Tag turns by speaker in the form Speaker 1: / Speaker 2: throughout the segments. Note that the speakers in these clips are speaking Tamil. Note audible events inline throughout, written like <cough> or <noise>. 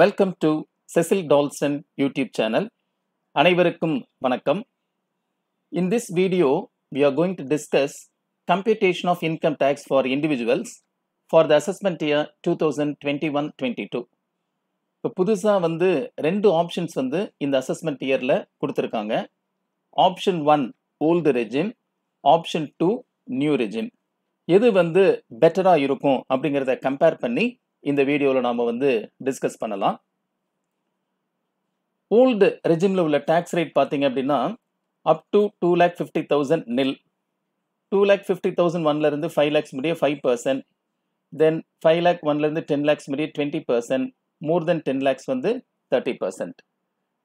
Speaker 1: Welcome to Cecil Dalson YouTube channel அனைவருக்கும் வணக்கம் in this video we are going to discuss computation of income tax for individuals for the assessment year two thousand twenty one twenty two இப்போ புதுசாக வந்து ரெண்டு ஆப்ஷன்ஸ் வந்து இந்த அசஸ்மெண்ட் இயரில் கொடுத்துருக்காங்க option one old regime option two new regime எது வந்து பெட்டராக இருக்கும் அப்படிங்கிறத கம்பேர் பண்ணி இந்த வீடியோவில் நாம் வந்து டிஸ்கஸ் பண்ணலாம் ஓல்டு ரெஜிமில் உள்ள டேக்ஸ் ரேட் பார்த்தீங்க அப்படின்னா up to two lakh fifty thousand nil two lakh fifty thousand ஒன்லேருந்து ஃபைவ் லேக்ஸ் முடிய five percent then five lakh ஒன்லேருந்து டென் லேக்ஸ் முடிய twenty percent more than ten lakhs வந்து தேர்ட்டி பர்சன்ட்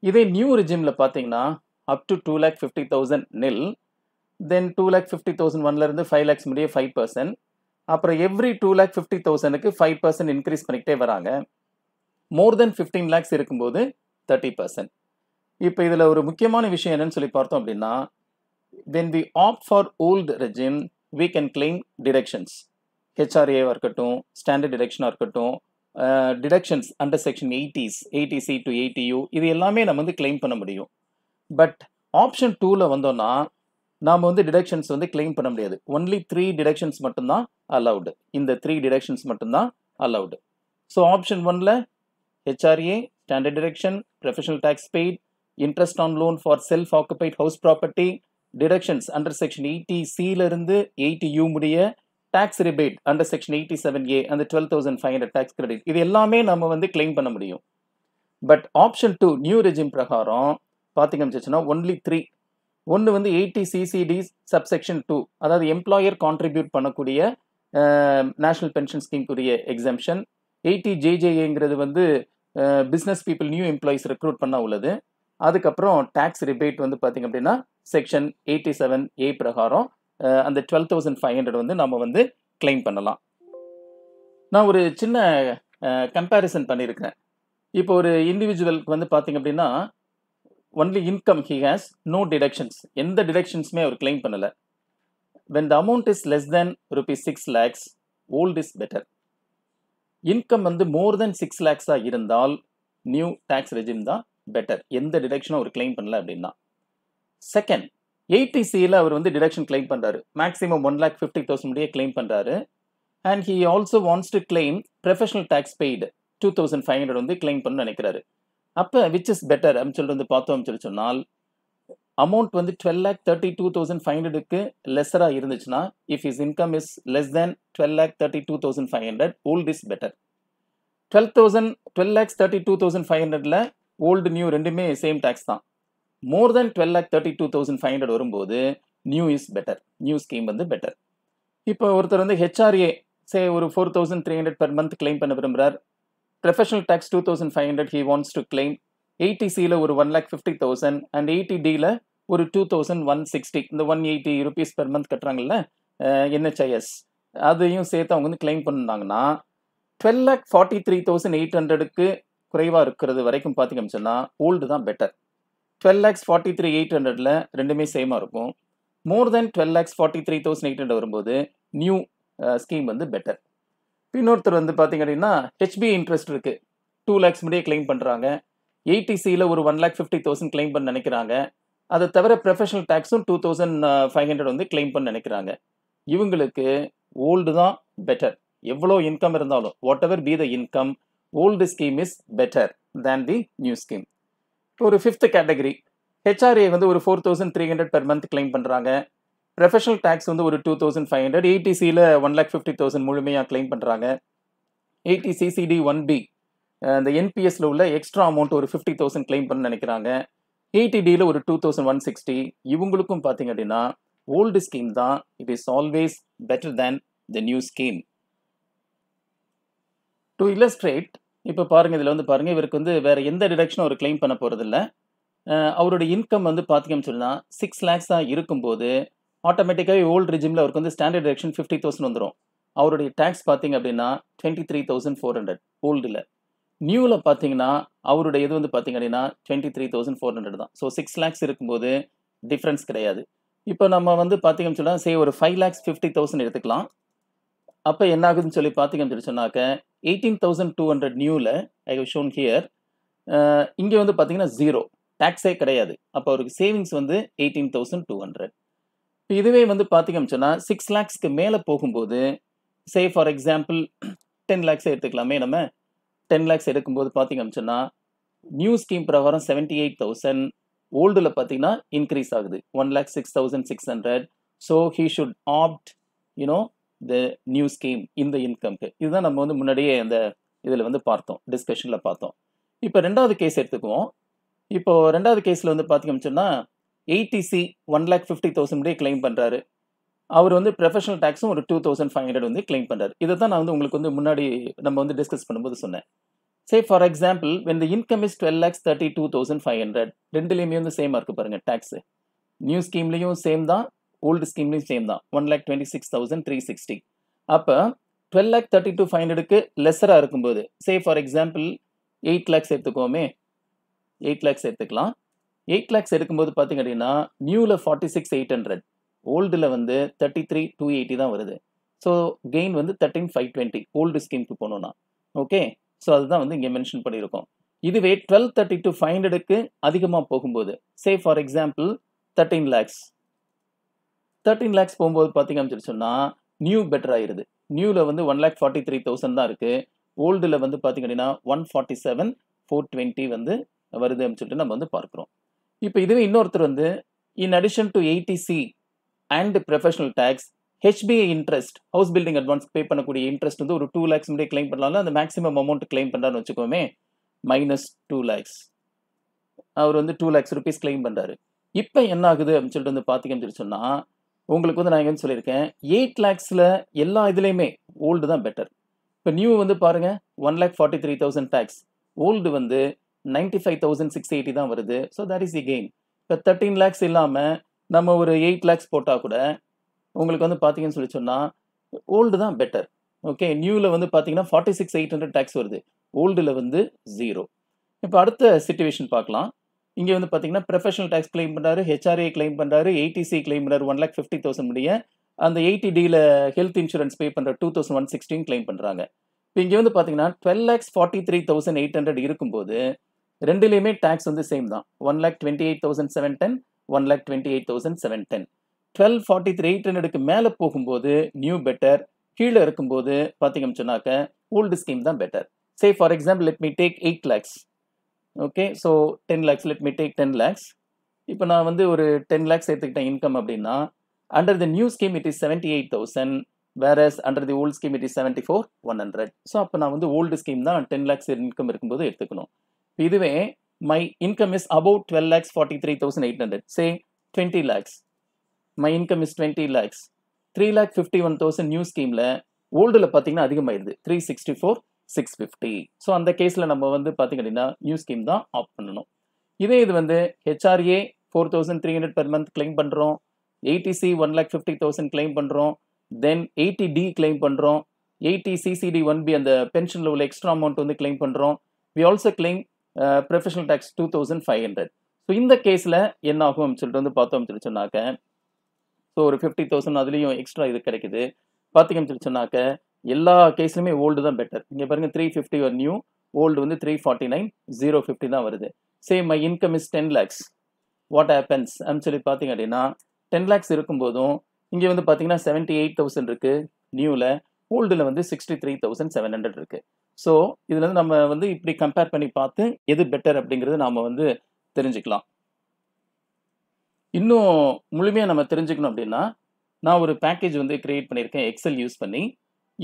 Speaker 1: இதே நியூ ரிஜிமில் பார்த்தீங்கன்னா up to two lakh fifty thousand nil then two lakh fifty thousand ஒன்லேருந்து ஃபைவ் லேக்ஸ் முடிய ஃபைவ் பர்சன்ட் அப்புறம் எவ்ரி டூ லேக் ஃபிஃப்டி தௌசண்டுக்கு ஃபைவ் பர்சன்ட் இன்க்ரீஸ் பண்ணிக்கிட்டே வராங்க மோர் தென் ஃபிஃப்டீன் லேக்ஸ் இருக்கும்போது தேர்ட்டி பர்சன்ட் இப்போ இதில் ஒரு முக்கியமான விஷயம் என்னன்னு சொல்லி பார்த்தோம் அப்படின்னா when we opt for old regime we can claim deductions ஹெச்ஆர்ஏவாக இருக்கட்டும் ஸ்டாண்டர்ட் டிடெக்ஷனாக இருக்கட்டும் deductions under section eighties eighty C to eighty U இது எல்லாமே நம்ம வந்து கிளைம் பண்ண முடியும் பட் ஆப்ஷன் டூவில் வந்தோம்னா நாம் வந்து டிடக்ஷன்ஸ் வந்து கிளைம் பண்ண முடியாது ஒன்லி த்ரீ டிடக்ஷன்ஸ் மட்டும்தான் அலவுடு இந்த த்ரீ டிடக்ஷன்ஸ் மட்டும்தான் அலவுடு ஸோ ஆப்ஷன் ஒன்ல HRA standard deduction professional tax paid interest on loan for self occupied house property deductions under section eighty இருந்து எயிட்டி யூ முடிய tax rebate under section eighty seven A அந்த twelve thousand five hundred tax credit இது எல்லாமே நம்ம வந்து கிளைம் பண்ண முடியும் but option two new regime பிரகாரம் பார்த்தீங்கன்னு வச்சுன்னா ஒன்லி த்ரீ ஒன்று வந்து எயிட்டி சிசிடி சப்செக்ஷன் டூ அதாவது எம்ப்ளாயர் கான்ட்ரிபியூட் பண்ணக்கூடிய நேஷ்னல் பென்ஷன் ஸ்கீம்க்குரிய எக்ஸம்ஷன் எயிட்டி ஜேஜேஏங்கிறது வந்து business people new employees recruit பண்ண உள்ளது அதுக்கப்புறம் டேக்ஸ் ரிபேட் வந்து பார்த்திங்க அப்படின்னா செக்ஷன் எயிட்டி செவன் ஏ பிரகாரம் அந்த டுவெல் தௌசண்ட் ஃபைவ் ஹண்ட்ரட் வந்து நம்ம வந்து கிளைம் பண்ணலாம் நான் ஒரு சின்ன கம்பேரிசன் பண்ணியிருக்கிறேன் இப்போ ஒரு இண்டிவிஜுவலுக்கு வந்து பார்த்திங்க அப்படின்னா only income he has no deductions எந்த டிடக்ஷன்ஸுமே அவர் கிளைம் பண்ணலை when the amount is less than rupees six lakhs old is better income வந்து மோர் தென் சிக்ஸ் லேக்ஸாக இருந்தால் நியூ டேக்ஸ் ரெஜிம் தான் பெட்டர் எந்த டிடக்ஷனும் அவர் கிளைம் பண்ணல அப்படின்னா செகண்ட் எயிட்டி சியில் அவர் வந்து டிடக்ஷன் கிளைம் பண்ணுறாரு maximum one lakh fifty thousand முடியே கிளைம் பண்ணுறாரு and he also wants to claim professional tax paid two thousand five hundred வந்து கிளைம் பண்ண நினைக்கிறாரு அப்போ விச் இஸ் பெட்டர் அப்படின்னு சொல்லி வந்து பார்த்தோம் சொல்லி சொன்னால் அமௌண்ட் வந்து twelve lakh thirty two thousand five ஹண்ட்ரடுக்கு லெஸராக இருந்துச்சுன்னா if is income is less than twelve lakh thirty two thousand five hundred old is better twelve thousand twelve lakhs thirty two thousand five ஹண்ட்ரடில் ஓல்டு நியூ ரெண்டுமே சேம் டேக்ஸ் தான் more than twelve lakh thirty two thousand five hundred வரும்போது new is better new scheme வந்து பெட்டர் இப்போ ஒருத்தர் வந்து ஹெச்ஆர்ஏ சே ஒரு four thousand three hundred per month claim பண்ண விரும்புகிறார் professional tax two thousand five hundred he wants to claim eighty சியில் ஒரு one lakh fifty thousand and eighty டியில் ஒரு டூ தௌசண்ட் ஒன் சிக்ஸ்டி இந்த one eighty rupees per month கட்டுறாங்கல்ல என்ஹெச்ஐஎஸ் அதையும் சேர்த்து அவங்க வந்து கிளைம் பண்ணாங்கன்னா twelve lakh forty three thousand eight ஹண்ட்ரடுக்கு குறைவாக இருக்கிறது வரைக்கும் பார்த்தீங்கன்னு சொன்னால் ஓல்டு தான் better twelve lakhs forty three eight ஹண்ட்ரடில் ரெண்டுமே சேமாக இருக்கும் மோர் than twelve lakhs forty three thousand eight hundred வரும்போது நியூ ஸ்கீம் வந்து பெட்டர் இன்னொருத்தர் வந்து பார்த்தீங்க அப்படின்னா ஹெச்பி இன்ட்ரெஸ்ட் இருக்கு டூ லேக்ஸ் முடிய கிளைம் பண்ணுறாங்க எயிட்டிசியில் ஒரு one lakh fifty thousand claim பண்ண நினைக்கிறாங்க அதை தவிர ப்ரொஃபஷனல் டேக்ஸும் டூ தௌசண்ட் ஃபைவ் ஹண்ட்ரட் வந்து கிளைம் பண்ண நினைக்கிறாங்க இவங்களுக்கு ஓல்டு தான் பெட்டர் எவ்வளோ இன்கம் இருந்தாலும் whatever be the income old scheme is better than the new scheme ஒரு ஃபிஃப்த் கேட்டகரி ஹெச்ஆர்ஏ வந்து ஒரு four thousand three hundred per month claim பண்ணுறாங்க ப்ரொஃபஷனல் டேக்ஸ் வந்து ஒரு டூ தௌசண்ட் ஃபைவ் ஹண்ட்ரட் ஏடிசியில் ஒன் லேக் ஃபிஃப்டி தௌசண்ட் முழுமையாக கிளைம் பண்ணுறாங்க சிடி ஒன் பி அந்த என்பிஎஸ்ல உள்ள எக்ஸ்ட்ரா அமௌண்ட் ஒரு ஃபிஃப்டி தௌசண்ட் கிளைம் பண்ண நினைக்கிறாங்க ஏடிடியில் ஒரு டூ தௌசண்ட் ஒன் சிக்ஸ்டி இவங்களுக்கும் பார்த்தீங்க அப்படின்னா ஓல்டு ஸ்கீம் தான் it is always better than the new scheme to illustrate இப்போ பாருங்கள் இதில் வந்து பாருங்கள் இவருக்கு வந்து வேறு எந்த டிடக்ஷனும் அவர் கிளைம் பண்ண போகிறதில்ல அவரோட இன்கம் வந்து பார்த்தீங்கன்னு சொன்னால் சிக்ஸ் லேக்ஸாக இருக்கும்போது ஆட்டோமேட்டிக்காகவே ஓல்டு ரிஜிமில் அவருக்கு வந்து ஸ்டாண்டர்ட் டிரெக்ஷன் ஃபிஃப்டி தௌசண்ட் வந்துடும் அவருடைய டேக்ஸ் பார்த்தீங்க அப்படின்னா twenty three thousand four hundred ஓல்டில் நியூவில் பார்த்தீங்கன்னா அவருடைய இது வந்து பார்த்தீங்க அப்படின்னா twenty three thousand four hundred தான் ஸோ சிக்ஸ் லேக்ஸ் இருக்கும்போது டிஃப்ரென்ஸ் கிடையாது இப்போ நம்ம வந்து பார்த்தீங்கன்னு சொன்னால் சே ஒரு ஃபைவ் லேக்ஸ் ஃபிஃப்டி தௌசண்ட் எடுத்துக்கலாம் அப்போ என்ன ஆகுதுன்னு சொல்லி பார்த்தீங்கன்னு சொல்லி சொன்னாக்க எயிட்டீன் தௌசண்ட் டூ ஹண்ட்ரட் நியூவில் ஐ ஹவ் ஷோன் ஹியர் இங்கே வந்து பார்த்தீங்கன்னா ஜீரோ டேக்ஸே கிடையாது அப்போ அவருக்கு சேவிங்ஸ் வந்து எயிட்டீன் தௌசண்ட் டூ ஹண்ட்ரட் இப்போ இதுவே வந்து பார்த்தீங்கன்னு சொன்னால் சிக்ஸ் லேக்ஸ்க்கு மேலே போகும்போது சே ஃபார் எக்ஸாம்பிள் டென் லேக்ஸை எடுத்துக்கலாமே நம்ம டென் லேக்ஸ் எடுக்கும்போது பார்த்தீங்கன்னு சொன்னால் நியூ ஸ்கீம் பிரகாரம் செவன்ட்டி எயிட் தௌசண்ட் ஓல்டில் பார்த்தீங்கன்னா இன்க்ரீஸ் ஆகுது one lakh six thousand six hundred so he should opt you know the new scheme இந்த இன்கம்க்கு இதுதான் நம்ம வந்து முன்னாடியே அந்த இதில் வந்து பார்த்தோம் டிஸ்கஷனில் பார்த்தோம் இப்போ ரெண்டாவது கேஸ் எடுத்துக்குவோம் இப்போது ரெண்டாவது கேஸில் வந்து பார்த்தீங்கன்னு சொன்னால் எயிட்டிசி ஒன் லேக் ஃபிஃப்டி தௌசண்ட்டே கிளைம் பண்ணுறாரு அவர் வந்து ப்ரொஃபஷனல் டேக்ஸும் ஒரு டூ தௌசண்ட் ஃபைவ் ஹண்ட்ரட் வந்து கிளைம் பண்ணுறாரு இதை தான் நான் வந்து உங்களுக்கு வந்து முன்னாடி நம்ம வந்து டிஸ்கஸ் பண்ணும்போது சொன்னேன் say for example when the income is twelve lakhs thirty two thousand five hundred ரெண்டுலேயுமே வந்து சேமாக இருக்குது பாருங்கள் டேக்ஸு நியூ ஸ்கீம்லேயும் சேம் தான் ஓல்டு ஸ்கீம்லேயும் சேம் தான் one lakh twenty six thousand three sixty அப்போ twelve lakh thirty two five ஹண்ட்ரடுக்கு லெஸராக இருக்கும்போது say for example eight lakhs எடுத்துக்கோமே எயிட் லேக்ஸ் எடுத்துக்கலாம் எயிட் லேக்ஸ் எடுக்கும்போது பார்த்திங்க அப்படின்னா நியூவில் ஃபார்ட்டி சிக்ஸ் எயிட் ஹண்ட்ரட் ஓல்டில் வந்து தேர்ட்டி த்ரீ டூ எயிட்டி தான் வருது ஸோ கெயின் வந்து தேர்ட்டின் ஃபைவ் டுவெண்ட்டி ஓல்டு ஸ்கீமுக்கு போகணுன்னா ஓகே ஸோ அதுதான் வந்து இங்கே மென்ஷன் பண்ணியிருக்கோம் இதுவே டுவெல் தேர்ட்டி டு ஃபைவ் ஹண்ட்ரடுக்கு அதிகமாக போகும்போது say for example thirteen lakhs thirteen lakhs போகும்போது பார்த்திங்க அப்படின்னு சொன்னால் நியூ பெட்டர் ஆயிடுது நியூவில் வந்து one lakh forty three thousand தான் இருக்குது ஓல்டில் வந்து பார்த்திங்க அப்படின்னா one forty seven four twenty வந்து வருது அப்படின்னு சொல்லிட்டு நம்ம வந்து பார்க்குறோம் இப்போ இதுவே இன்னொருத்தர் வந்து in addition to eighty C and professional tax HBI interest house building advance pay பண்ணக்கூடிய இன்ட்ரெஸ்ட் வந்து ஒரு டூ லேக்ஸ் முன்னாடி கிளைம் பண்ணலாம் அந்த மேக்ஸிமம் அமௌண்ட் கிளைம் பண்ணுறான்னு வச்சுக்கோமே மைனஸ் டூ லேக்ஸ் அவர் வந்து டூ லேக்ஸ் ருபீஸ் கிளைம் பண்ணுறாரு இப்போ என்ன ஆகுது அப்படின்னு சொல்லிட்டு வந்து பார்த்தீங்கன்னு சொல்லி சொன்னால் உங்களுக்கு வந்து நான் எங்கன்னு சொல்லியிருக்கேன் எயிட் லேக்ஸில் எல்லா இதுலேயுமே ஓல்டு தான் பெட்டர் இப்போ நியூ வந்து பாருங்கள் one lakh forty three thousand tax old வந்து ninety five thousand six eighty தான் வருது so that is the gain இப்போ தேர்ட்டீன் லேக்ஸ் இல்லாமல் நம்ம ஒரு எயிட் லேக்ஸ் போட்டால் கூட உங்களுக்கு வந்து பார்த்தீங்கன்னு சொல்லி சொன்னால் ஓல்டு தான் பெட்டர் ஓகே நியூவில் வந்து பார்த்தீங்கன்னா forty six eight hundred tax வருது ஓல்டில் வந்து ஜீரோ இப்போ அடுத்த சுச்சுவேஷன் பார்க்கலாம் இங்கே வந்து பார்த்தீங்கன்னா ப்ரொஃபஷனல் டேக்ஸ் கிளைம் பண்ணுறாரு ஹெச்ஆர்ஏ கிளைம் பண்ணுறாரு எயிட்டிசி கிளைம் பண்ணுறாரு ஒன் லேக் ஃபிஃப்டி தௌசண்ட் முடிய அந்த எயிட்டி டியில் ஹெல்த் இன்சூரன்ஸ் பே பண்ணுற two thousand one sixteen claim பண்ணுறாங்க இப்போ இங்கே வந்து பார்த்தீங்கன்னா twelve lakhs forty three thousand eight hundred இருக்கும்போது ரெண்டுலேயுமே டேக்ஸ் வந்து சேம் தான் one lakh twenty eight thousand seven ten one lakh twenty eight thousand seven ten twelve forty three eight ஹண்ட்ரடுக்கு மேலே போகும்போது நியூ பெட்டர் கீழே இருக்கும்போது பார்த்தீங்கன்னு சொன்னாக்க ஓல்டு ஸ்கீம் தான் better say for example let me take eight lakhs okay so ten lakhs let me take ten lakhs இப்போ நான் வந்து ஒரு டென் லேக்ஸ் சேர்த்துக்கிட்டேன் இன்கம் அப்படின்னா under the new scheme it is seventy eight thousand whereas under the old scheme it is seventy four one hundred so அப்போ நான் வந்து ஓல்டு ஸ்கீம் தான் டென் லேக்ஸ் இன்கம் இருக்கும்போது எடுத்துக்கணும் இதுவே my income is about twelve lakhs forty three thousand eight hundred say twenty lakhs my income is twenty lakhs three lakh fifty one thousand new ஸ்கீமில் ஓல்டில் பார்த்தீங்கன்னா அதிகமாயிருது three sixty four six fifty so அந்த கேஸில் நம்ம வந்து பார்த்திங்க அப்படின்னா நியூ ஸ்கீம் தான் ஆஃப் பண்ணணும் இதே இது வந்து HRA four thousand three hundred per month claim பண்ணுறோம் eighty C one lakh fifty thousand claim பண்ணுறோம் தென் எயிட்டி டி கிளைம் பண்ணுறோம் எயிட்டி சிசிடி ஒன் பி அந்த பென்ஷனில் உள்ள எக்ஸ்ட்ரா அமௌண்ட் வந்து கிளைம் பண்ணுறோம் we also claim professional tax two thousand five hundred so இந்த கேஸில் என்ன ஆகும் சொல்லிட்டு வந்து பார்த்தோம் சொல்லி சொன்னாக்க ஸோ ஒரு ஃபிஃப்டி தௌசண்ட் அதுலேயும் எக்ஸ்ட்ரா இது கிடைக்குது பார்த்திங்க சொல்லி சொன்னாக்க எல்லா கேஸ்லையுமே ஓல்டு தான் பெட்டர் இங்கே பாருங்கள் த்ரீ ஃபிஃப்டி ஒரு நியூ ஓல்டு வந்து three forty nine zero fifty தான் வருது same my income is ten lakhs what happens அப்படின்னு சொல்லி பார்த்தீங்க அப்படின்னா டென் லேக்ஸ் இருக்கும்போதும் இங்கே வந்து பார்த்தீங்கன்னா செவன்ட்டி எயிட் தௌசண்ட் இருக்குது நியூவில் ஓல்டில் வந்து sixty three thousand seven hundred இருக்குது ஸோ வந்து நம்ம வந்து இப்படி கம்பேர் பண்ணி பார்த்து எது பெட்டர் அப்படிங்கிறது நாம் வந்து தெரிஞ்சுக்கலாம் இன்னும் முழுமையாக நம்ம தெரிஞ்சுக்கணும் அப்படின்னா நான் ஒரு பேக்கேஜ் வந்து க்ரியேட் பண்ணியிருக்கேன் எக்ஸல் யூஸ் பண்ணி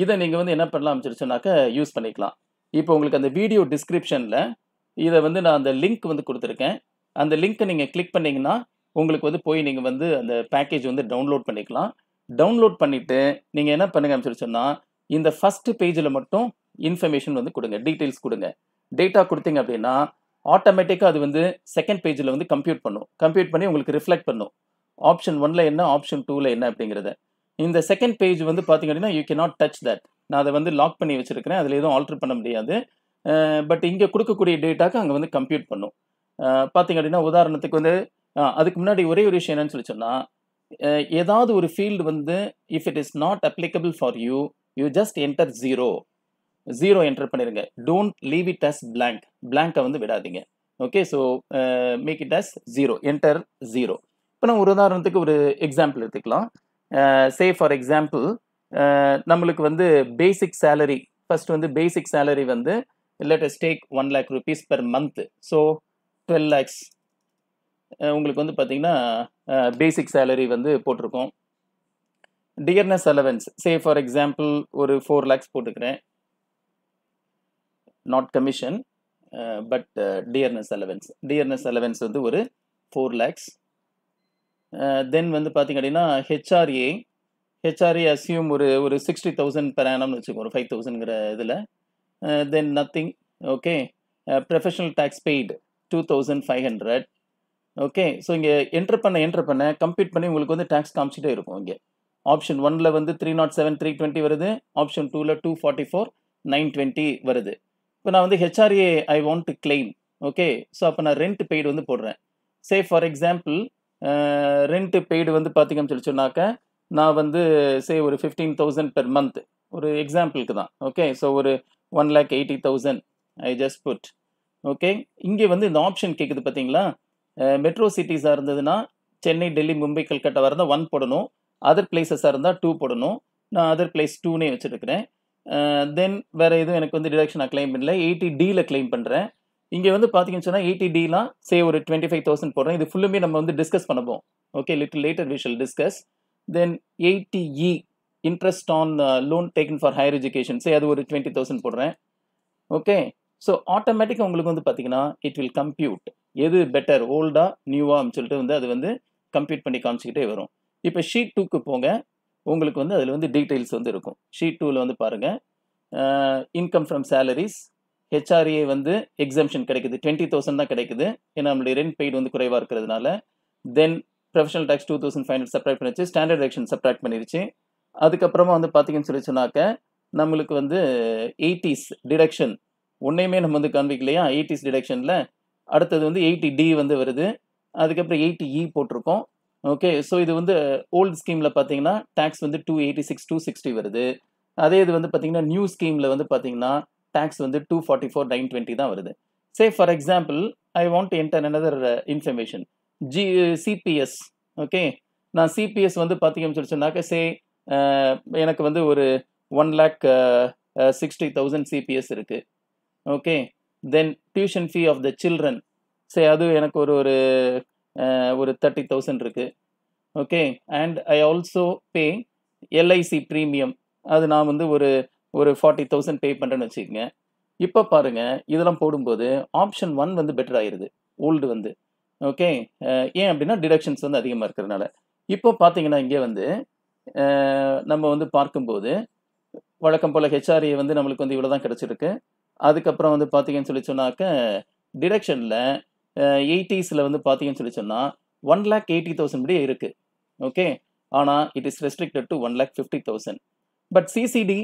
Speaker 1: இதை நீங்கள் வந்து என்ன பண்ணலாம் அமைச்சிருச்சுனாக்க யூஸ் பண்ணிக்கலாம் இப்போ உங்களுக்கு அந்த வீடியோ டிஸ்கிரிப்ஷனில் இதை வந்து நான் அந்த லிங்க் வந்து கொடுத்துருக்கேன் அந்த லிங்க்கை நீங்கள் கிளிக் பண்ணிங்கன்னா உங்களுக்கு வந்து போய் நீங்கள் வந்து அந்த பேக்கேஜ் வந்து டவுன்லோட் பண்ணிக்கலாம் டவுன்லோட் பண்ணிவிட்டு நீங்கள் என்ன பண்ணுங்க அமைச்சிருச்சோன்னா இந்த ஃபஸ்ட்டு பேஜில் மட்டும் இன்ஃபர்மேஷன் வந்து கொடுங்க டீட்டெயில்ஸ் கொடுங்க டேட்டா கொடுத்தீங்க அப்படின்னா ஆட்டோமேட்டிக்காக அது வந்து செகண்ட் பேஜில் வந்து கம்ப்யூட் பண்ணும் கம்ப்யூட் பண்ணி உங்களுக்கு ரிஃப்ளெக்ட் பண்ணும் ஆப்ஷன் ஒன்ல என்ன ஆப்ஷன் டூவில் என்ன அப்படிங்கிறத இந்த செகண்ட் பேஜ் வந்து பார்த்தீங்க அப்படின்னா you can not touch that நான் அதை வந்து லாக் பண்ணி வச்சுருக்கிறேன் அதில் எதுவும் ஆல்ட்ரு பண்ண முடியாது பட் இங்கே கொடுக்கக்கூடிய டேட்டாக்கு அங்கே வந்து கம்ப்யூட் பண்ணும் பார்த்தீங்க அப்படின்னா உதாரணத்துக்கு வந்து அதுக்கு முன்னாடி ஒரே ஒரு விஷயம் என்னன்னு சொல்லி சொன்னால் ஏதாவது ஒரு ஃபீல்டு வந்து if it is not applicable for you you just enter zero zero enter பண்ணிருங்க don't leave it as blank பிளாங்கை வந்து விடாதீங்க okay so make it as zero enter zero இப்போ நம்ம ஒரு உதாரணத்துக்கு ஒரு எக்ஸாம்பிள் எடுத்துக்கலாம் சே ஃபார் எக்ஸாம்பிள் நம்மளுக்கு வந்து பேசிக் சேலரி ஃபர்ஸ்ட் வந்து பேசிக் சேலரி வந்து as take one lakh rupees per month so twelve lakhs உங்களுக்கு வந்து பார்த்தீங்கன்னா பேசிக் uh, சேலரி வந்து போட்டிருக்கோம் dearness allowance say for example ஒரு ஃபோர் லேக்ஸ் போட்டுக்கிறேன் not commission but dearness allowance dearness allowance வந்து ஒரு ஃபோர் லேக்ஸ் தென் வந்து பார்த்திங்க அப்படின்னா ஹெச்ஆர்ஏ ஹெச்ஆர்ஏ அசியூம் ஒரு ஒரு சிக்ஸ்டி தௌசண்ட் பெர் ஆனம்னு வச்சுக்கோங்க ஒரு ஃபைவ் தௌசண்ட்ங்கிற இதில் then nothing okay professional tax paid two thousand five hundred okay so இங்கே என்ட்ரு பண்ண என்ட்ரு பண்ண கம்ப்ளீட் பண்ணி உங்களுக்கு வந்து டேக்ஸ் காமிச்சிட்டே இருக்கும் இங்கே ஆப்ஷன் ஒனில் வந்து three naught seven three twenty வருது ஆப்ஷன் டூவில் two forty four nine twenty வருது இப்போ நான் வந்து HRA I want to claim okay so அப்போ நான் ரெண்ட் பெய்டு வந்து போடுறேன் say for example rent paid வந்து பார்த்திங்கன்னு சொல்லி சொன்னாக்க நான் வந்து சே ஒரு ஃபிஃப்டீன் தௌசண்ட் பெர் மந்த் ஒரு எக்ஸாம்பிளுக்கு தான் ஓகே ஸோ ஒரு one lakh eighty thousand I just put okay இங்கே வந்து இந்த ஆப்ஷன் கேட்குது பார்த்தீங்களா மெட்ரோ சிட்டிஸாக இருந்ததுன்னா சென்னை டெல்லி மும்பை கல்கட்டாவாக இருந்தால் ஒன் போடணும் அதர் பிளேசஸாக இருந்தால் டூ போடணும் நான் அதர் பிளேஸ் டூனே வச்சுருக்கிறேன் தென் வேறு எதுவும் எனக்கு வந்து டிடக்ஷன் கிளைம் பண்ணல எயிட்டி டியில் கிளைம் பண்ணுறேன் இங்கே வந்து பார்த்தீங்கன்னு சொன்னால் எயிட்டி டிலாம் சே ஒரு டுவெண்ட்டி ஃபைவ் தௌசண்ட் போடுறேன் இது ஃபுல்லுமே நம்ம வந்து டிஸ்கஸ் பண்ணுவோம் okay little later we shall discuss then eighty E interest on loan taken for higher education say அது ஒரு டுவெண்ட்டி தௌசண்ட் போடுறேன் ஓகே ஸோ ஆட்டோமேட்டிக்காக உங்களுக்கு வந்து பார்த்தீங்கன்னா இட் வில் கம்ப்யூட் எது பெட்டர் ஓல்டா அப்படின்னு சொல்லிட்டு வந்து அது வந்து கம்ப்யூட் பண்ணி காமிச்சிக்கிட்டே வரும் இப்போ ஷீட் டூக்கு போங்க உங்களுக்கு வந்து அதில் வந்து டீட்டெயில்ஸ் வந்து இருக்கும் ஷீட் டூவில் வந்து பாருங்கள் இன்கம் ஃப்ரம் சேலரிஸ் ஹெச்ஆர்ஏ வந்து எக்ஸாம்ஷன் கிடைக்குது டுவெண்ட்டி தௌசண்ட் தான் கிடைக்குது ஏன்னா நம்மளுடைய ரெண்ட் பெய்டு வந்து குறைவாக இருக்கிறதுனால then professional tax two thousand five hundred subtract பண்ணிச்சு ஸ்டாண்டர்ட் ஆக்ஷன் சப்ராக்ட் பண்ணிருச்சு அதுக்கப்புறமா வந்து பார்த்தீங்கன்னு சொல்லி சொன்னாக்க நம்மளுக்கு வந்து எயிட்டிஸ் டிடக்ஷன் ஒன்றையுமே நம்ம வந்து காண்பிக்கலையா எயிட்டிஸ் டிடக்ஷனில் அடுத்தது வந்து எயிட்டி டி வந்து வருது அதுக்கப்புறம் எயிட்டி இ e போட்டிருக்கோம் ஓகே ஸோ இது வந்து ஓல்டு ஸ்கீமில் பார்த்தீங்கன்னா டேக்ஸ் வந்து two eighty six two sixty வருது அதே இது வந்து பார்த்தீங்கன்னா நியூ ஸ்கீமில் வந்து பார்த்தீங்கன்னா டேக்ஸ் வந்து two forty four nine twenty தான் வருது say for example I want enter another information ஜி சிபிஎஸ் ஓகே நான் சிபிஎஸ் வந்து பார்த்தீங்கன்னு சொல்லி சே uh, எனக்கு வந்து ஒரு one lakh sixty thousand CPS இருக்குது okay then tuition fee of the children say அது எனக்கு ஒரு ஒரு ஒரு தேர்ட்டி தௌசண்ட் இருக்குது okay and I also pay LIC premium அது நான் வந்து ஒரு ஒரு ஃபார்ட்டி தௌசண்ட் பே பண்ணுறேன்னு வச்சுக்கோங்க இப்போ பாருங்கள் இதெல்லாம் போடும்போது ஆப்ஷன் ஒன் வந்து பெட்டர் ஆயிடுது ஓல்டு வந்து ஓகே ஏன் அப்படின்னா டிடக்ஷன்ஸ் வந்து அதிகமாக இருக்கிறதுனால இப்போ பார்த்தீங்கன்னா இங்கே வந்து நம்ம வந்து பார்க்கும்போது வழக்கம் போல் ஹெச்ஆர்ஏ வந்து நம்மளுக்கு வந்து இவ்வளோ தான் கிடச்சிருக்கு அதுக்கப்புறம் வந்து பார்த்தீங்கன்னு சொல்லி சொன்னாக்க டிடக்ஷனில் எயிட்டிஸில் வந்து பார்த்தீங்கன்னு சொல்லி சொன்னால் ஒன் லேக் எயிட்டி தௌசண்ட் படி இருக்குது ஓகே ஆனால் it is restricted to one lakh fifty thousand but CCD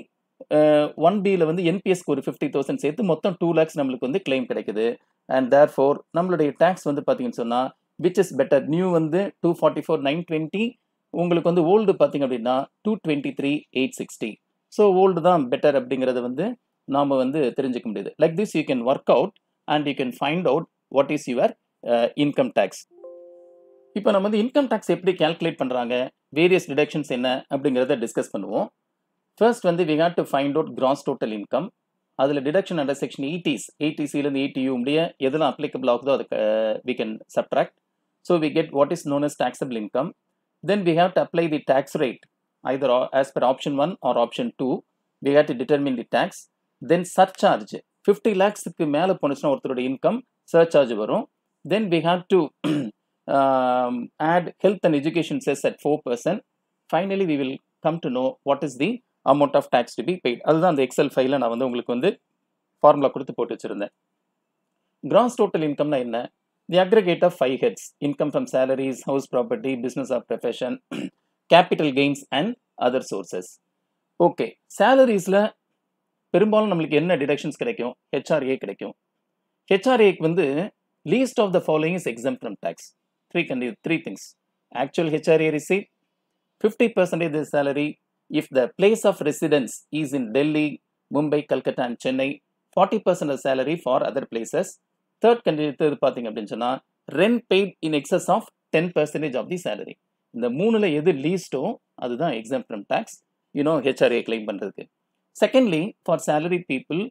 Speaker 1: one பியில் வந்து என்பிஎஸ்க்கு ஒரு ஃபிஃப்டி தௌசண்ட் சேர்த்து மொத்தம் டூ லேக்ஸ் நம்மளுக்கு வந்து கிளைம் கிடைக்குது அண்ட் தேர் ஃபோர் நம்மளுடைய டேக்ஸ் வந்து பார்த்தீங்கன்னு சொன்னால் விச் இஸ் பெட்டர் நியூ வந்து two forty four nine twenty உங்களுக்கு வந்து ஓல்டு பார்த்தீங்க அப்படின்னா two twenty three eight sixty so old தான் பெட்டர் அப்படிங்கிறத வந்து நாம் வந்து தெரிஞ்சுக்க முடியுது like this you can work out and you can find out what is your income tax இப்போ நம்ம வந்து இன்கம் டேக்ஸ் எப்படி கேல்குலேட் பண்ணுறாங்க வேரியஸ் டிடக்ஷன்ஸ் என்ன அப்படிங்கிறத டிஸ்கஸ் பண்ணுவோம் ஃபர்ஸ்ட் வந்து we had to find out gross total income அதில் டிடக்ஷன் அண்டர் செக்ஷன் எயிட்டிஸ் எயிட்டிசிலேருந்து எயிட்டியூ முடிய எதெல்லாம் அப்ளிகபிள் ஆகுதோ அதுக்கு we can subtract so we get what is known as taxable income then we have to apply the tax rate either as per option one or option two we had to determine the tax then surcharge fifty லேக்ஸுக்கு மேலே போனுச்சுன்னா ஒருத்தருடைய இன்கம் surcharge வரும் தென் we have to <clears throat> um, add health and education cess at 4% finally we will come to know what is the amount of tax to be paid அதுதான் அந்த எக்ஸல் ஃபைலில் நான் வந்து உங்களுக்கு வந்து ஃபார்முலா கொடுத்து போட்டு வச்சுருந்தேன் கிராஸ் டோட்டல் இன்கம்னா என்ன the aggregate of five heads income from salaries house property business of profession capital gains and other sources okay சேலரிஸில் பெரும்பாலும் நம்மளுக்கு என்ன டிடக்ஷன்ஸ் கிடைக்கும் ஹெச்ஆர்ஏ கிடைக்கும் ஹெச்ஆர்ஏக்கு வந்து least of the following is exempt from tax three கண்டி three things actual HRA receive fifty percentage salary if the place of residence is in Delhi Mumbai Calcutta and Chennai forty percent salary for other places third country இது பார்த்தீங்க அப்படின்னு சொன்னால் rent paid in excess of ten percentage of the salary இந்த மூணில் எது லீஸ்டோ அதுதான் exempt from tax you know HRA claim பண்ணுறதுக்கு secondly for salary people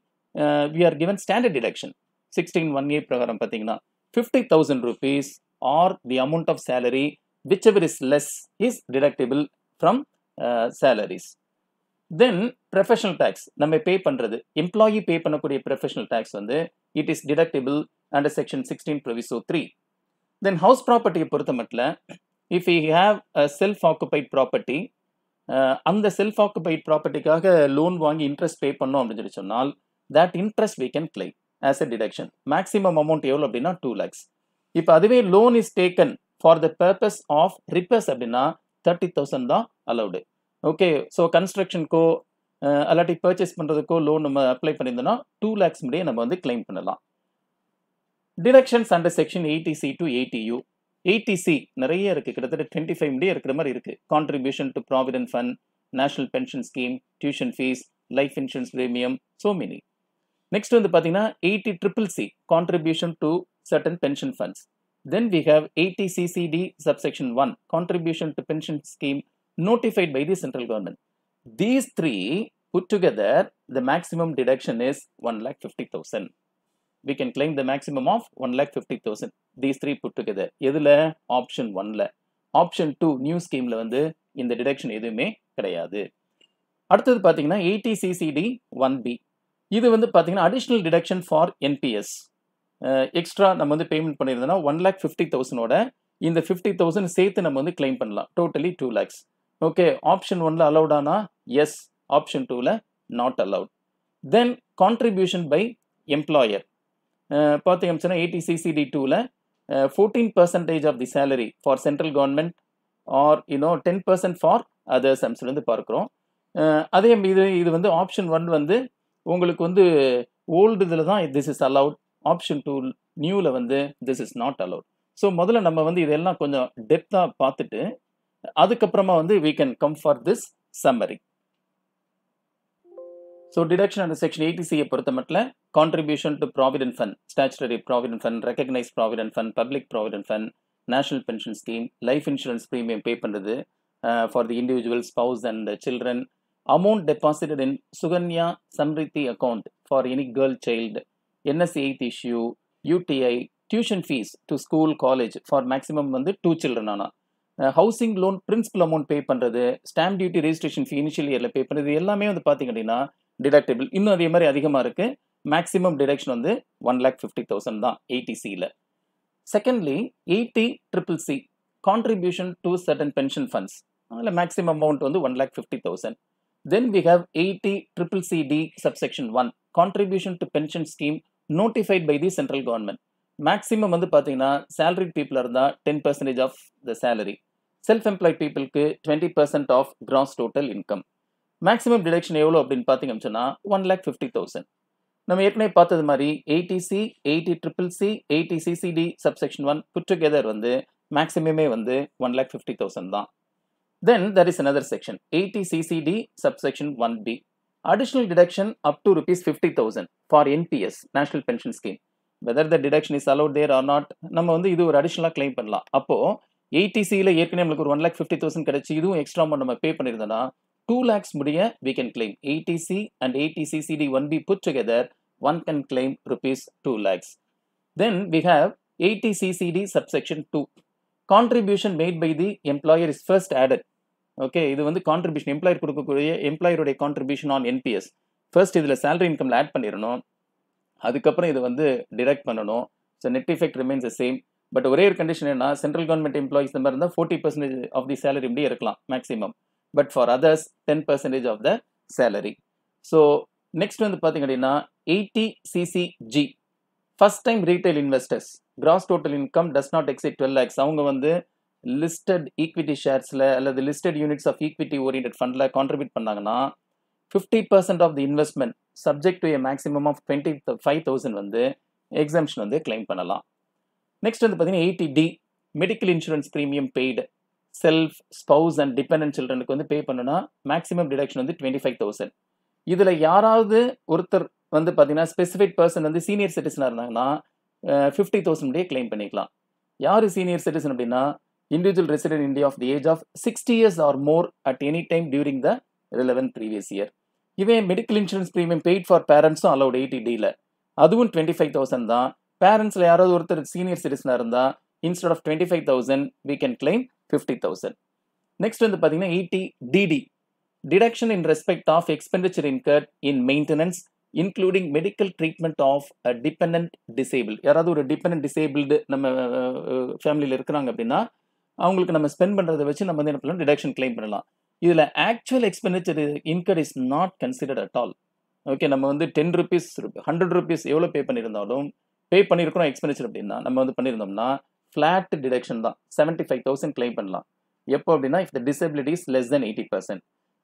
Speaker 1: we are given standard deduction sixteen one A பிரகாரம் பார்த்தீங்கன்னா fifty thousand rupees or the amount of salary whichever is less is deductible from salaries then professional tax நம்ம பே பண்ணுறது எம்ப்ளாயி பே பண்ணக்கூடிய ப்ரொஃபஷனல் டேக்ஸ் வந்து it is deductible under section sixteen proviso three then house ப்ராப்பர்ட்டியை பொறுத்த மட்டும் if you have a self occupied property அந்த செல்ஃப் ஆக்குபைட் ப்ராப்பர்ட்டிக்காக லோன் வாங்கி இன்ட்ரெஸ்ட் பே பண்ணோம் அப்படின்னு சொல்லி சொன்னால் that interest we can claim as a deduction maximum amount எவ்வளோ அப்படின்னா டூ லேக்ஸ் இப்போ அதுவே loan is taken for the purpose of repairs அப்படின்னா தேர்ட்டி தௌசண்ட் தான் அலவுடு ஓகே ஸோ கன்ஸ்ட்ரக்ஷனுக்கோ அல்லாட்டி பர்ச்சேஸ் பண்ணுறதுக்கோ லோன் நம்ம அப்ளை பண்ணியிருந்தோம்னா டூ லேக்ஸ் முடியே நம்ம வந்து கிளைம் பண்ணலாம் deductions under section eighty C to eighty U eighty C நிறைய இருக்குது கிட்டத்தட்ட டுவெண்ட்டி ஃபைவ் முடியே இருக்கிற மாதிரி இருக்குது contribution to provident fund national pension scheme tuition fees life insurance premium so many next வந்து பார்த்தீங்கன்னா eighty triple C contribution to certain pension funds then we have eighty CCD subsection one contribution to pension scheme notified by the central government these three put together the maximum deduction is one lakh fifty thousand we can claim the maximum of one lakh fifty thousand these three put together எதில் ஆப்ஷன் ஒன்ல ஆப்ஷன் டூ நியூ ஸ்கீமில் வந்து இந்த டிடக்ஷன் எதுவுமே கிடையாது அடுத்தது பார்த்தீங்கன்னா எயிட்டி சிசிடி ஒன் பி இது வந்து பார்த்தீங்கன்னா additional deduction for NPS extra நம்ம வந்து பேமெண்ட் பண்ணியிருந்தோம்னா ஒன் லேக் ஃபிஃப்டி தௌசண்டோட இந்த ஃபிஃப்டி தௌசண்ட் சேர்த்து நம்ம வந்து கிளைம் பண்ணலாம் totally two lakhs okay option ஒன்ல அலௌடானா எஸ் ஆப்ஷன் டூவில் not allowed then contribution by employer பார்த்தீங்க எயிட்டி சிசிடி டூவில் fourteen percentage of the salary for central government or you know ten percent for others அப்படின்னு பார்க்குறோம் அதே இது இது வந்து ஆப்ஷன் ஒன் வந்து உங்களுக்கு வந்து ஓல்டு இதில் தான் this is allowed option two நியூவில் வந்து this is not allowed so முதல்ல நம்ம வந்து இதெல்லாம் கொஞ்சம் டெப்த்தாக பார்த்துட்டு அதுக்கப்புறமா வந்து we can come for this summary so deduction under section eighty சியை பொறுத்த மட்டும் contribution to provident fund statutory provident fund recognised provident fund public provident fund national pension scheme life insurance premium pay பண்ணுறது for the individual spouse and children amount deposited in Sukanya Samriddhi account for any girl child NSC 8th UTI tuition fees to school college for maximum வந்து டூ சில்ட்ரன் ஆனால் housing loan principal amount pay பண்ணுறது stamp duty registration fee initial இயரில் பே பண்ணுறது எல்லாமே வந்து பார்த்திங்க அப்படின்னா டிடக்டபிள் இன்னும் அதே மாதிரி அதிகமாக இருக்குது மேக்ஸிமம் டிடக்ஷன் வந்து ஒன் லேக் ஃபிஃப்டி தௌசண்ட் தான் எயிட்டி சியில் secondly eighty triple C contribution to certain pension funds அதில் மேக்ஸிமம் அமௌண்ட் வந்து one lakh fifty thousand Then we have 80 triple CD subsection one contribution to pension scheme notified by the central government maximum வந்து பார்த்தீங்கன்னா சேலரிட் பீப்புளாக இருந்தால் ten percentage of the salary self employed பீப்புளுக்கு twenty percent of gross total income maximum deduction எவ்வளோ அப்படின்னு பார்த்தீங்கன்னு சொன்னால் ஒன் லேக் ஃபிஃப்டி தௌசண்ட் நம்ம ஏற்கனவே பார்த்தது மாதிரி eighty C eighty triple C eighty CCD subsection one put together வந்து மேக்ஸிமமே வந்து ஒன் லேக் ஃபிஃப்டி தௌசண்ட் தான் then Then there is another section 80 CCD subsection 1B. Additional deduction up to rupees 50,000 for NPS national pension scheme whether the deduction is allowed there or not நம்ம வந்து இது ஒரு அடிஷ்னலாக கிளைம் பண்ணலாம் அப்போது எயிட்டிசியில் ஏற்கனவே நம்மளுக்கு ஒரு ஒன் லேக் ஃபிஃப்டி தௌசண்ட் கிடச்சி இதுவும் எக்ஸ்ட்ரா அமௌண்ட் நம்ம பே பண்ணியிருந்தோம்னா டூ லேக்ஸ் முடிய we can claim eighty C and eighty C CD one B put together one can claim rupees two lakhs then we have eighty CCD subsection two contribution made by the employer is first added okay இது வந்து கான்ட்ரிபியூஷன் எம்ப்ளாயர் கொடுக்கக்கூடிய எம்ப்ளாயருடைய கான்ட்ரிபியூஷன் ஆன் என்பிஎஸ் ஃபர்ஸ்ட் இதில் சேலரி இன்கம்ல ஆட் பண்ணிடணும் அதுக்கப்புறம் இது வந்து டிடெக்ட் பண்ணணும் so net effect remains same but ஒரே ஒரு கண்டிஷன் என்ன சென்ட்ரல் கவர்மெண்ட் எம்ப்ளாயிஸ் மாதிரி இருந்தால் forty percentage of the salary இப்படி இருக்கலாம் maximum but for others ten percentage of the salary so next வந்து பார்த்தீங்க அப்படின்னா eighty CCG first time retail investors gross total income does not exceed twelve lakhs அவங்க வந்து லிஸ்டட் ஈக்விட்டி ஷேர்ஸில் அல்லது listed units of equity oriented ஃபண்டில் கான்ட்ரிபியூட் பண்ணாங்கன்னா fifty percent of the investment subject to a maximum of twenty five thousand வந்து எக்ஸாம்ஷன் வந்து கிளைம் பண்ணலாம் நெக்ஸ்ட் வந்து பார்த்தீங்கன்னா eighty D medical insurance premium paid self spouse and dependent சில்ட்ரனுக்கு வந்து பே பண்ணுனா மேக்ஸிமம் டிடக்ஷன் வந்து டுவெண்ட்டி ஃபைவ் தௌசண்ட் இதில் யாராவது ஒருத்தர் வந்து பார்த்தீங்கன்னா ஸ்பெசிஃபிக் பர்சன் வந்து சீனியர் சிட்டிசனாக இருந்தாங்கன்னா ஃபிஃப்டி தௌசண்ட் கிளைம் பண்ணிக்கலாம் யார் சீனியர் சிட்டிசன் அப்படின்னா individual resident India of the age of 60 years or more at any time during the relevant previous year. Even medical insurance premium paid for பேரண்ட்ஸும் அலௌட் எயிட்டி டியில் அதுவும் டுவெண்ட்டி ஃபைவ் தௌசண்ட் தான் பேரண்ட்ஸில் யாராவது ஒருத்தர் சீனியர் சிட்டிசனாக இருந்தால் instead of twenty five thousand we can claim fifty thousand next வந்து பார்த்தீங்கன்னா eighty DD deduction in respect of expenditure incurred in maintenance including medical treatment of a dependent disabled யாராவது ஒரு டிபெண்ட் டிசேபிள்டு நம்ம ஃபேமிலியில் இருக்கிறாங்க அப்படின்னா அவங்களுக்கு நம்ம ஸ்பெண்ட் பண்ணுறதை வச்சு நம்ம வந்து என்ன பண்ணலாம் டிடக்ஷன் கிளைம் பண்ணலாம் இதில் actual expenditure incurred is not considered at all okay நம்ம வந்து டென் ருபீஸ் ஹண்ட்ரட் ருபீஸ் எவ்வளோ பே பண்ணியிருந்தாலும் பே பண்ணியிருக்கிறோம் எக்ஸ்பெண்டிச்சர் அப்படின்னா நம்ம வந்து பண்ணியிருந்தோம்னா ஃப்ளாட் டிடக்ஷன் தான் செவன்ட்டி ஃபைவ் தௌசண்ட் கிளைம் பண்ணலாம் எப்போ அப்படின்னா if the disability is less then eighty percent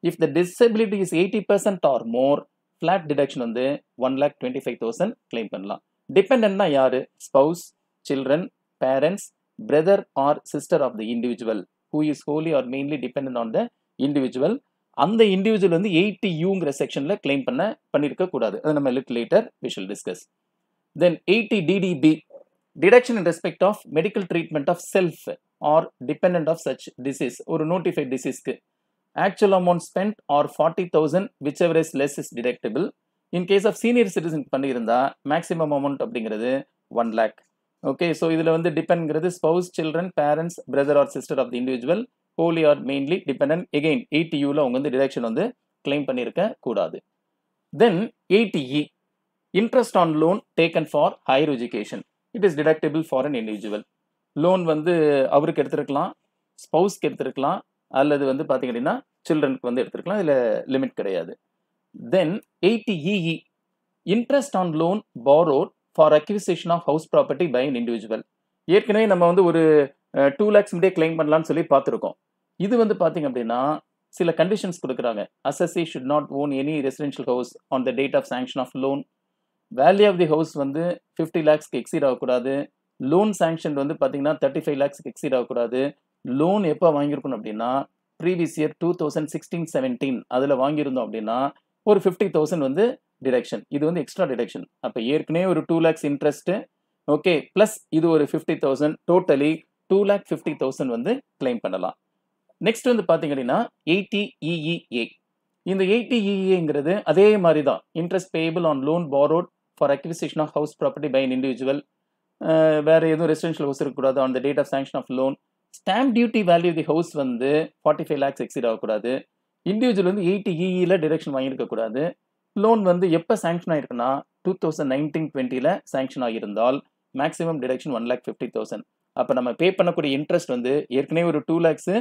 Speaker 1: if the disability is eighty percent or more flat deduction வந்து one lakh twenty five thousand claim பண்ணலாம் டிபெண்ட்னா யார் spouse children parents brother or sister of the individual who is wholly or mainly dependent on the individual அந்த இண்டிவிஜுவல் வந்து எயிட்டி யூங்கிற செக்ஷனில் கிளைம் பண்ண பண்ணியிருக்க கூடாது அதை நம்ம லிட் later we shall discuss then eighty DDB deduction in respect of medical treatment of self or depend of such disease ஒரு நோட்டிஃபைட் டிசீஸ்க்கு actual amount spent or forty thousand whichever is less is deductible in case of senior citizen பண்ணியிருந்தா மேக்ஸிமம் அமௌண்ட் அப்படிங்கிறது ஒன் லேக் ஓகே ஸோ இதில் வந்து டிபெண்ட்ங்கிறது spouse children parents brother or sister of the individual wholly or mainly dependent again eighty யூவில் அவங்க வந்து டிடக்ஷன் வந்து கிளைம் பண்ணியிருக்க கூடாது then eighty E interest on loan taken for higher education it is deductible for an individual loan வந்து அவருக்கு எடுத்திருக்கலாம் ஸ்பவுஸ்க்கு எடுத்திருக்கலாம் அல்லது வந்து பார்த்திங்க அப்படின்னா சில்ட்ரனுக்கு வந்து எடுத்திருக்கலாம் இதில் லிமிட் கிடையாது then eighty EE interest on loan borrowed for acquisition of house property by an individual ஏற்கனவே நம்ம வந்து ஒரு டூ லேக்ஸ் முடியே கிளைம் பண்ணலாம்னு சொல்லி பார்த்துருக்கோம் இது வந்து பார்த்தீங்க அப்படின்னா சில கண்டிஷன்ஸ் கொடுக்குறாங்க assessee should not own any residential house on the date of sanction of loan value of the house வந்து ஃபிஃப்டி லேக்ஸ்க்கு எக்ஸீட் ஆகக்கூடாது லோன் சேங்ஷன் வந்து பார்த்தீங்கன்னா தேர்ட்டி ஃபைவ் லேக்ஸ்க்கு எக்ஸீட் ஆகக்கூடாது லோன் எப்போ வாங்கியிருக்கணும் அப்படின்னா previous year two thousand sixteen seventeen அதில் வாங்கியிருந்தோம் அப்படின்னா ஒரு ஃபிஃப்டி தௌசண்ட் வந்து டிடக்ஷன் இது வந்து எக்ஸ்ட்ரா டிடக்ஷன் அப்போ ஏற்கனவே ஒரு two lakhs interest okay plus இது ஒரு fifty thousand totally two lakh fifty thousand வந்து கிளைம் பண்ணலாம் நெக்ஸ்ட் வந்து பார்த்தீங்க அப்படின்னா எயிட்டி இஇஏ e e இந்த எயிட்டி e அதே மாதிரி தான் interest payable on loan borrowed for acquisition of house property by an individual வேறு எதுவும் ரெசிடென்ஷியல் ஹவுஸ் இருக்கக்கூடாது on the date of sanction of loan stamp duty value the house வந்து ஃபார்ட்டி ஃபைவ் லேக்ஸ் எக்ஸிட் ஆகக்கூடாது இண்டிவிஜுவல் வந்து எயிட்டி இஇயில் டிரெக்ஷன் வாங்கியிருக்கக்கூடாது லோன் வந்து எப்போ சேங்ஷன் ஆயிருக்குன்னா டூ தௌசண்ட் நைன்டீன் டுவெண்ட்டியில் சாங்ஷன் ஆகியிருந்தால் maximum deduction one lakh fifty thousand அப்போ நம்ம பே பண்ணக்கூடிய இன்ட்ரெஸ்ட் வந்து ஏற்கனவே ஒரு டூ லேக்ஸு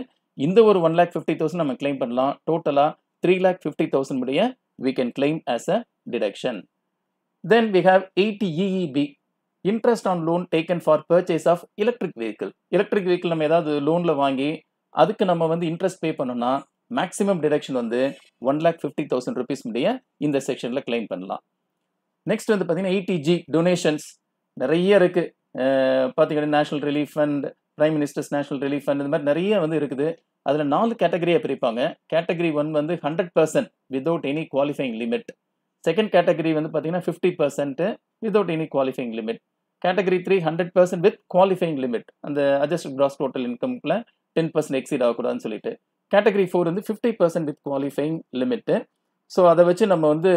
Speaker 1: இந்த ஒரு ஒன் லேக் ஃபிஃப்டி தௌசண்ட் நம்ம கிளைம் பண்ணலாம் டோட்டலாக த்ரீ லேக் ஃபிஃப்டி தௌசண்ட் உடைய we can claim as a deduction then we have eighty EEB interest on loan taken for purchase of electric vehicle electric vehicle நம்ம ஏதாவது லோனில் வாங்கி அதுக்கு நம்ம வந்து இன்ட்ரெஸ்ட் பே பண்ணோம்னா மேக்ஸிமம் டிடக்ஷன் வந்து one lakh fifty thousand rupees முடிய இந்த செக்ஷனில் கிளைம் பண்ணலாம் நெக்ஸ்ட் வந்து பார்த்தீங்கன்னா எயிட்டிஜி டொனேஷன்ஸ் நிறைய இருக்குது பார்த்தீங்கன்னா national relief fund prime ministers national relief fund இந்த மாதிரி நிறைய வந்து இருக்குது அதில் நாலு கேட்டகரியாக பிரிப்பாங்க கேட்டகரி ஒன் வந்து hundred percent without any qualifying limit second category வந்து பார்த்தீங்கன்னா fifty percent without any qualifying limit category three hundred percent with qualifying limit அந்த அட்ஜஸ்ட் கிராஸ் டோட்டல் இன்கம்ல டென் பர்சன்ட் எக்ஸீட் ஆகக்கூடாதுன்னு சொல்லிட்டு கேட்டகரி ஃபோர் வந்து fifty percent with qualifying limit so அதை வச்சு நம்ம வந்து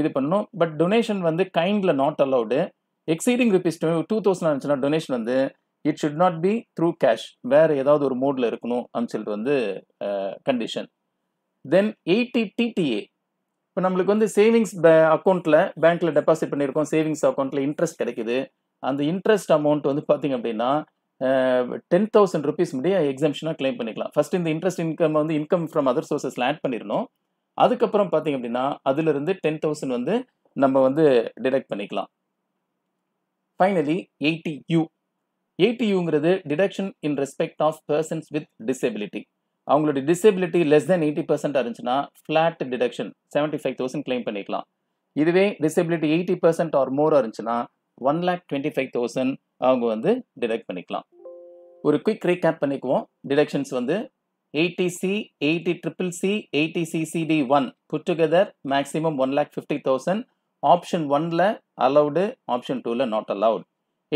Speaker 1: இது பண்ணணும் பட் டொனேஷன் வந்து கைண்டில் not allowed exceeding rupees two two thousand இருந்துச்சுன்னா டொனேஷன் வந்து it should not be through cash வேறு ஏதாவது ஒரு மோடில் இருக்கணும் அப்படின்னு சொல்லிட்டு வந்து கண்டிஷன் தென் எயிட்டி டிடிஏ இப்போ நம்மளுக்கு வந்து சேவிங்ஸ் அக்கௌண்ட்டில் பேங்க்கில் டெபாசிட் பண்ணியிருக்கோம் சேவிங்ஸ் அக்கௌண்ட்டில் இன்ட்ரெஸ்ட் கிடைக்குது அந்த இன்ட்ரெஸ்ட் அமௌண்ட் வந்து பார்த்தீங்க அப்படின்னா டென் தௌசண்ட் ருபீஸ் முடியும் எக்ஸம்ஷனாக கிளைம் பண்ணிக்கலாம் ஃபஸ்ட் இந்த இன்ட்ரெஸ்ட் இன்கம் வந்து இன்கம் ஃப்ரம் அதர் சோர்சஸில் ஆட் பண்ணிடணும் அதுக்கப்புறம் பார்த்தீங்க அப்படின்னா அதுலேருந்து டென் தௌசண்ட் வந்து நம்ம வந்து டிடெக்ட் பண்ணிக்கலாம் ஃபைனலி எயிட்டி யூ எயிட்டி யூங்கிறது deduction in respect of persons with disability அவங்களுடைய டிசபிலிட்டி லெஸ் தென் எயிட்டி பர்சன்டாக இருந்துச்சுன்னா flat deduction seventy five thousand claim பண்ணிக்கலாம் இதுவே டிசபிலிட்டி எயிட்டி பர்சன்ட் ஆர் மோராக இருந்துச்சுன்னா one lakh twenty five thousand அவங்க வந்து டிடெக்ட் பண்ணிக்கலாம் ஒரு குயிக் ரீகேப் பண்ணிக்குவோம் டிடெக்ஷன்ஸ் வந்து eighty C eighty triple C eighty CCD one put together maximum one lakh fifty thousand option ஒனில் அலவுடு ஆப்ஷன் டூவில் not allowed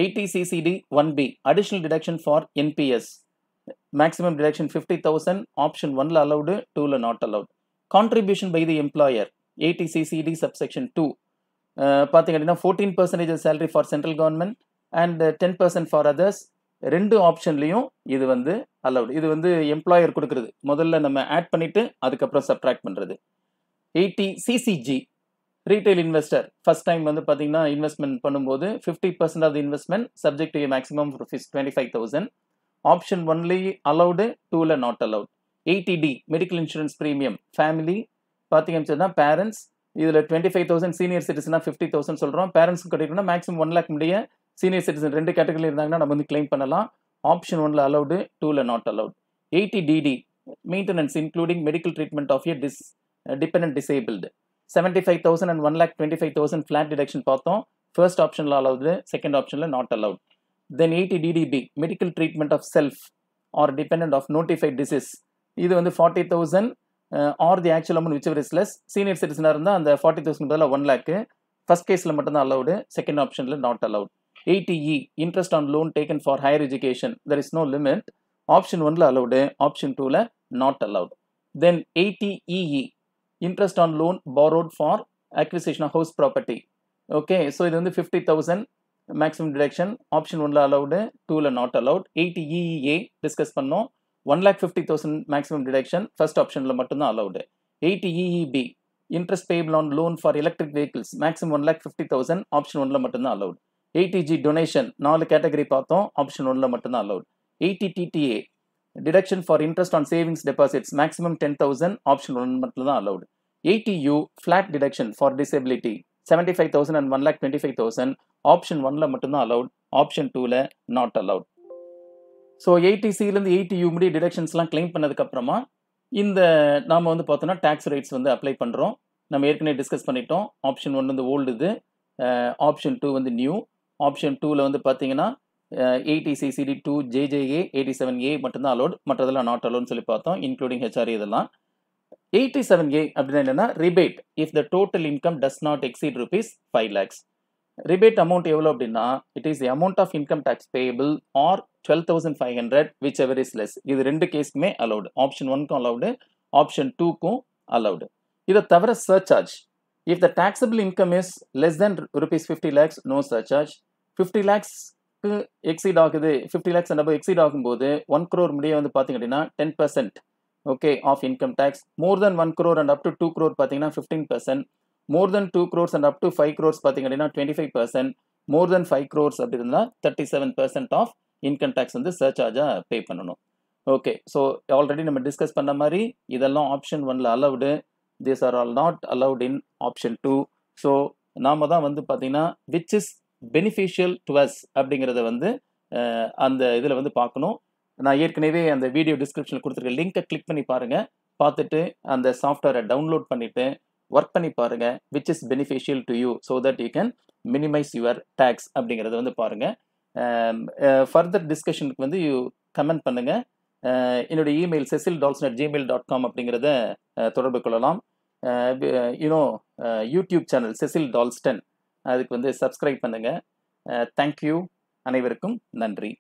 Speaker 1: eighty CCD one B additional deduction for NPS maximum deduction fifty thousand option ஒன்ல அலவுடு டூவில் not allowed contribution by the employer eighty CCD subsection two பார்த்திங்க அப்படின்னா fourteen percentage salary for central government and ten percent for others ரெண்டு ஆப்ஷன்லையும் இது வந்து அலவுட் இது வந்து எம்ப்ளாயர் கொடுக்கறது முதல்ல நம்ம ஆட் பண்ணிவிட்டு அதுக்கப்புறம் சப்ட்ராக்ட் பண்ணுறது eighty CCG retail investor first time வந்து பார்த்தீங்கன்னா இன்வெஸ்ட்மெண்ட் பண்ணும்போது fifty percent of the investment subject to maximum rupees twenty five thousand option only allowed டூவில் not allowed eighty D medical insurance premium family பார்த்தீங்கன்னு சொன்னால் பேரண்ட்ஸ் இதில் டுவெண்ட்டி ஃபைவ் தௌசண்ட் சீனியர் சிட்டிசனாக ஃபிஃப்டி தௌசண்ட் சொல்கிறோம் பேரண்ட்ஸ்க்கு கட்டிட்டோம்னா மேக்ஸிமம் ஒன் லேக் முடிய சீனியர் சிட்டிசன் ரெண்டு கேட்டகரி இருந்தாங்கன்னா நம்ம வந்து கிளைம் பண்ணலாம் ஆப்ஷன் ஒனில் அலௌடு டூவில் not allowed eighty DD maintenance including medical treatment of இயர் டிஸ் depend disabled seventy five thousand and one lakh twenty five thousand flat deduction பார்த்தோம் ஃபர்ஸ்ட் ஆப்ஷனில் அலவுது செகண்ட் ஆப்ஷனில் not allowed then eighty DDB medical treatment of self or depend of notified disease இது வந்து forty thousand or the actual amount which is less senior சிட்டிசனாக இருந்தால் அந்த ஃபார்ட்டி தௌசண்ட் பதில் ஒன் லேக்கு ஃபஸ்ட் கேஸில் மட்டும்தான் அலவுடு செகண்ட் ஆப்ஷனில் not allowed eighty E interest on loan taken for higher education there is no limit option ஒன்ல அலவுடு ஆப்ஷன் டூவில் not allowed then eighty EE interest on loan borrowed for acquisition of house property okay so இது வந்து fifty thousand maximum deduction option ஒன்ல அலவுடு டூவில் நாட் அலவுட் இஇஏ டிஸ்கஸ் பண்ணோம் one lakh fifty thousand maximum deduction first ஆப்ஷனில் மட்டும்தான் allowed eight EEB interest payable on loan for electric vehicles maximum one lakh fifty thousand option ஒன்ல மட்டும்தான் அலவுட் எயிட்டிஜி டொனேஷன் நாலு கேட்டகரி பார்த்தோம் ஆப்ஷன் ஒன்ல மட்டும்தான் allowed eighty DDA deduction for interest on savings deposits maximum ten thousand option one மட்டும்தான் allowed eighty U flat deduction for disability seventy five thousand and one lakh twenty five thousand option ஒன்ல மட்டும்தான் அலவுட் ஆப்ஷன் டூவில் நாட் அலவுட் ஸோ எயிட்டி சிலேருந்து எயிட்டி யூ முடி டிடக்ஷன்ஸ்லாம் கிளைம் பண்ணதுக்கப்புறமா இந்த நாம் வந்து பார்த்தோன்னா டேக்ஸ் ரேட்ஸ் வந்து அப்ளை பண்ணுறோம் நம்ம ஏற்கனவே டிஸ்கஸ் பண்ணிட்டோம் ஆப்ஷன் ஒன் வந்து ஓல்டு இது ஆப்ஷன் டூ வந்து நியூ ஆப்ஷன் டூவில் வந்து பார்த்தீங்கன்னா eighty CCD two JJA eighty seven A மட்டும்தான் அலோட் மற்றதெல்லாம் நாட் அலோன்னு சொல்லி பார்த்தோம் இன்க்ளூடிங் ஹெச்ஆர் இதெல்லாம் எயிட்டி செவன் ஏ அப்படின்னா என்னென்னா rebate if the total income does not exceed rupees five lakhs rebate amount எவ்வளோ அப்படின்னா it is the amount of income tax payable or twelve thousand five hundred whichever is less இது ரெண்டு கேஸ்க்குமே அலௌடு ஆப்ஷன் ஒன்க்கும் அலௌடு ஆப்ஷன் டூக்கும் அலௌடு இதை தவிர surcharge if the taxable income is less then rupees fifty lakhs no surcharge fifty லேக்ஸ்க்கு எக்ஸீட் ஆகுது fifty lakhs and above exceed ஆகும்போது ஒன் க்ரோர் முடிய வந்து பார்த்திங்க அப்படின்னா ten percent okay of income tax more then one crore and up to two crore பார்த்தீங்கன்னா fifteen percent more then two crores and up to five crores பார்த்தீங்க அப்படின்னா twenty five percent more then five crores அப்படி இருந்தால் thirty seven percent of income tax வந்து சர்ச்சார்ஜாக பே பண்ணணும் ஓகே ஸோ ஆல்ரெடி நம்ம டிஸ்கஸ் பண்ண மாதிரி இதெல்லாம் ஆப்ஷன் ஒன்ல allowed this are all not allowed in option two so நாம் தான் வந்து பார்த்திங்கன்னா விச் இஸ் பெனிஃபிஷியல் டுவெல்ஸ் அப்படிங்கிறத வந்து அந்த இதில் வந்து பார்க்கணும் நான் ஏற்கனவே அந்த வீடியோ டிஸ்கிரிப்ஷனில் கொடுத்துருக்க லிங்க்கை கிளிக் பண்ணி பாருங்கள் பார்த்துட்டு அந்த சாஃப்ட்வேரை டவுன்லோட் பண்ணிவிட்டு ஒர்க் பண்ணி பாருங்கள் which is beneficial to you so that you can minimise your tax அப்படிங்கிறத வந்து பாருங்கள் ஃபர்தர் டிஸ்கஷனுக்கு வந்து யூ கமெண்ட் பண்ணுங்கள் என்னுடைய email Cecil dals at Gmail dot com அப்படிங்கிறத தொடர்பு கொள்ளலாம் you know YouTube channel Cecil Dalston அதுக்கு வந்து சப்ஸ்கிரைப் பண்ணுங்கள் தேங்க்யூ அனைவருக்கும் நன்றி